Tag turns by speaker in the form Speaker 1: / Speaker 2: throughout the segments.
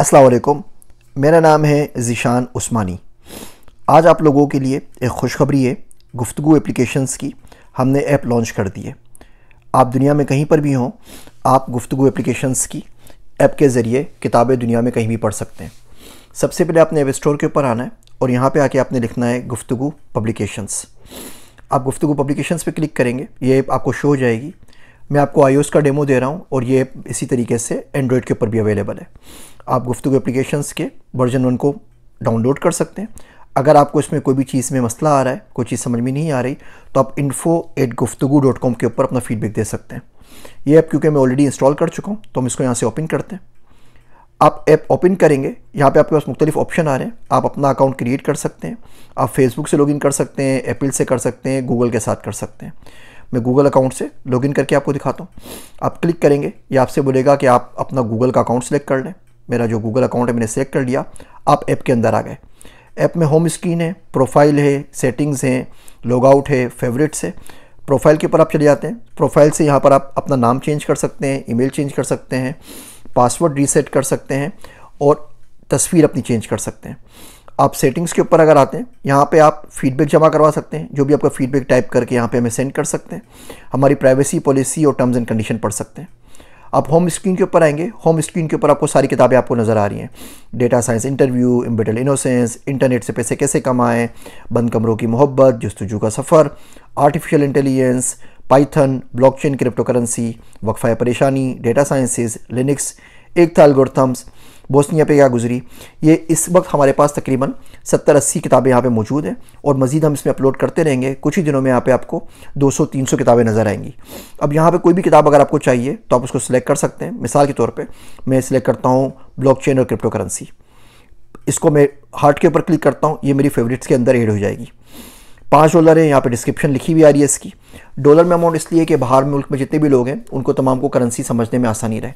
Speaker 1: असलकुम मेरा नाम है ज़ीशान उस्मानी आज आप लोगों के लिए एक खुशखबरी है गुफ्तु एप्लीकेशंस की हमने ऐप लॉन्च कर दी है आप दुनिया में कहीं पर भी हों आप गुफ्तु एप्लीकेशंस की ऐप के ज़रिए किताबें दुनिया में कहीं भी पढ़ सकते हैं सबसे पहले आपने ऐप स्टोर के ऊपर आना है और यहाँ पे आके आपने लिखना है गुफ्तु पब्लिकेशंस आप गुफ्तु पब्लिकेशंस पे क्लिक करेंगे ये आपको शो हो जाएगी मैं आपको आई का डेमो दे रहा हूँ और ये इसी तरीके से एंड्रॉयड के ऊपर भी अवेलेबल है आप गुफ्तु एप्लीकेशन के वर्जन वन को डाउनलोड कर सकते हैं अगर आपको इसमें कोई भी चीज़ में मसला आ रहा है कोई चीज़ समझ में नहीं आ रही तो आप इन्फो एट डॉट कॉम के ऊपर अपना फीडबैक दे सकते हैं ये ऐप क्योंकि मैं ऑलरेडी इंस्टॉल कर चुका हूँ तो हम इसको यहाँ से ओपन करते हैं आप ऐप ओपन करेंगे यहाँ पे आपके पास मुख्तलिफ ऑप्शन आ रहे हैं आप अपना अकाउंट क्रिएट कर सकते हैं आप फेसबुक से लॉगिन कर सकते हैं एपिल से कर सकते हैं गूगल के साथ कर सकते हैं मैं गूगल अकाउंट से लॉगिन करके आपको दिखाता हूँ आप क्लिक करेंगे या आपसे बोलेगा कि आप अपना गूगल का अकाउंट सेलेक्ट कर लें मेरा जो गूगल अकाउंट है मैंने सेलेक्ट कर लिया आप ऐप के अंदर आ गए ऐप में होम स्क्रीन है प्रोफाइल है सेटिंग्स हैं लॉगआउट है फेवरेट्स है प्रोफाइल के ऊपर आप चले जाते हैं प्रोफाइल से यहाँ पर आप अपना नाम चेंज कर सकते हैं ईमेल चेंज कर सकते हैं पासवर्ड रीसेट कर सकते हैं और तस्वीर अपनी चेंज कर सकते हैं आप सेटिंग्स के ऊपर अगर आते हैं यहाँ पे आप फीडबैक जमा करवा सकते हैं जो भी आपका फीडबैक टाइप करके यहाँ पे हमें सेंड कर सकते हैं हमारी प्राइवेसी पॉलिसी और टर्म्स एंड कंडीशन पढ़ सकते हैं आप होम स्क्रीन के ऊपर आएंगे होम स्क्रीन के ऊपर आपको सारी किताबें आपको नज़र आ रही हैं डेटा साइंस इंटरव्यू इम्बिटल इनोसेंस इंटरनेट से पैसे कैसे कमाएँ बंद कमरों की मोहब्बत जस्तजू का सफ़र artificial intelligence Python blockchain crypto currency वक्फ़ा परेशानी डेटा साइंसिस लिनिक्स एक थाल एल्गोरिथम्स बोस्निया पे क्या गुजरी ये इस वक्त हमारे पास तकरीबन सत्तर अस्सी किताबें यहाँ पे मौजूद हैं और मज़ीद हम इसमें अपलोड करते रहेंगे कुछ ही दिनों में यहाँ पे आपको 200-300 किताबें नज़र आएंगी अब यहाँ पे कोई भी किताब अगर आपको चाहिए तो आप उसको सिलेक्ट कर सकते हैं मिसाल के तौर पर मैं सिलेक्ट करता हूँ ब्लॉक और क्रिप्टो करेंसी इसको मैं हार्ट के ऊपर क्लिक करता हूँ ये मेरी फेवरेट्स के अंदर एड हो जाएगी पाँच डॉलर है यहाँ पे डिस्क्रिप्शन लिखी हुई आ रही है इसकी डॉलर में अमाउंट इसलिए कि बाहर मुल्क में जितने भी लोग हैं उनको तमाम को करेंसी समझने में आसानी रहे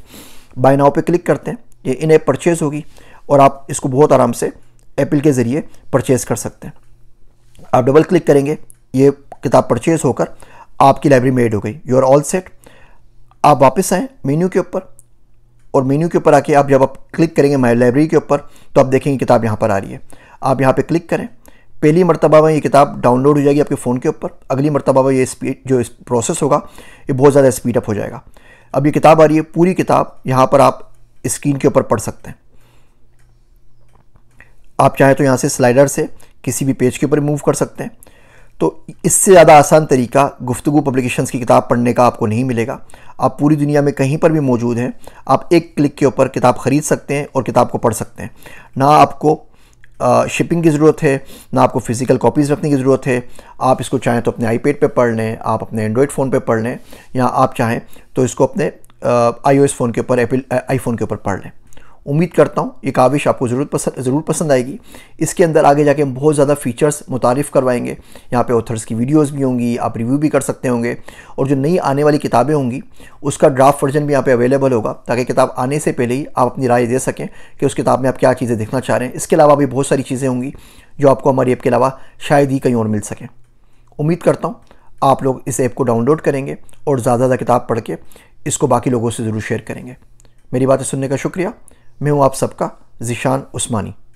Speaker 1: बाय नाव पे क्लिक करते हैं ये इन ऐप परचेज़ होगी और आप इसको बहुत आराम से एप्पल के ज़रिए परचेज़ कर सकते हैं आप डबल क्लिक करेंगे ये किताब परचेज़ होकर आपकी लाइब्रेरी में एड हो गई यू आर ऑल सेट आप वापस आएँ मेन्यू के ऊपर और मेन्यू के ऊपर आके आप जब आप क्लिक करेंगे माई लाइब्रेरी के ऊपर तो आप देखेंगे किताब यहाँ पर आ रही है आप यहाँ पर क्लिक करें पहली मरतबा में ये किताब डाउनलोड हो जाएगी आपके फ़ोन के ऊपर अगली मरतबा में ये स्पीड जो प्रोसेस होगा ये बहुत ज़्यादा स्पीडअप हो जाएगा अब ये किताब आ रही है पूरी किताब यहाँ पर आप स्क्रीन के ऊपर पढ़ सकते हैं आप चाहे तो यहाँ से स्लाइडर से किसी भी पेज के ऊपर मूव कर सकते हैं तो इससे ज़्यादा आसान तरीका गुफ्तु पब्लिकेशंस की किताब पढ़ने का आपको नहीं मिलेगा आप पूरी दुनिया में कहीं पर भी मौजूद हैं आप एक क्लिक के ऊपर किताब ख़रीद सकते हैं और किताब को पढ़ सकते हैं ना आपको शिपिंग की ज़रूरत है ना आपको फ़िज़िकल कॉपीज़ रखने की ज़रूरत है आप इसको चाहें तो अपने आईपैड पे पढ़ लें आप अपने एंड्रॉयड फ़ोन पे पढ़ लें या आप चाहें तो इसको अपने आईओएस फ़ोन के ऊपर एपल आईफोन के ऊपर पढ़ लें उम्मीद करता हूँ ये काविश आपको ज़रूर पसंद ज़रूर पसंद आएगी इसके अंदर आगे जाके हम बहुत ज़्यादा फ़ीचर्स मुतारफ़ करवाएंगे यहाँ पे ऑथर्स की वीडियोस भी होंगी आप रिव्यू भी कर सकते होंगे और जो नई आने वाली किताबें होंगी उसका ड्राफ्ट वर्जन भी यहाँ पे अवेलेबल होगा ताकि किताब आने से पहले ही आप अपनी राय दे सकें कि उस किताब में आप क्या चीज़ें देखना चाह रहे हैं इसके अलावा भी बहुत सारी चीज़ें होंगी जो आपको हमारी ऐप के अलावा शायद ही कहीं और मिल सकें उम्मीद करता हूँ आप लोग इस ऐप को डाउनलोड करेंगे और ज़्यादा ज़्यादा किताब पढ़ के इसको बाकी लोगों से ज़रूर शेयर करेंगे मेरी बातें सुनने का शुक्रिया मैं हूँ आप सबका ज़िशान उस्मानी